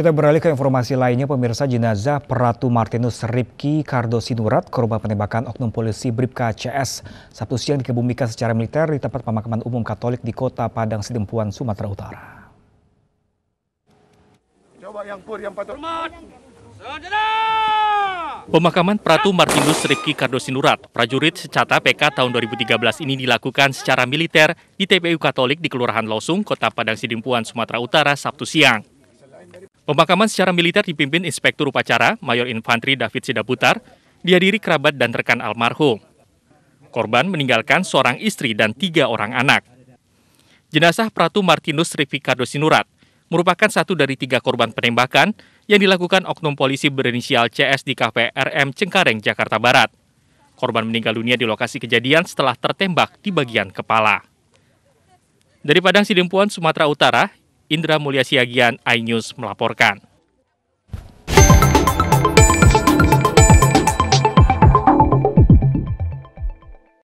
Kita beralih ke informasi lainnya, pemirsa jenazah Peratu Martinus Ripki Kardo Sinurat, korban penembakan oknum polisi Bripka CS, Sabtu siang dikebumikan secara militer di tempat pemakaman umum Katolik di kota Padang Sidempuan, Sumatera Utara. Coba yang pur, yang patut. Pemakaman Pratu Martinus Ripki Kardosinurat, prajurit secata PK tahun 2013 ini dilakukan secara militer di TPU Katolik di Kelurahan Losung, Kota Padang Sidimpuan, Sumatera Utara, Sabtu siang. Pemakaman secara militer dipimpin Inspektur Upacara, Mayor Infantri David Sidaputar, dihadiri kerabat dan rekan almarhum. Korban meninggalkan seorang istri dan tiga orang anak. Jenazah Pratu Martinus Rivicardo Sinurat merupakan satu dari tiga korban penembakan yang dilakukan oknum polisi berinisial CS di kafe RM Cengkareng, Jakarta Barat. Korban meninggal dunia di lokasi kejadian setelah tertembak di bagian kepala. Dari Padang Sidempuan, Sumatera Utara, Indra Mulya Siagian, iNews melaporkan.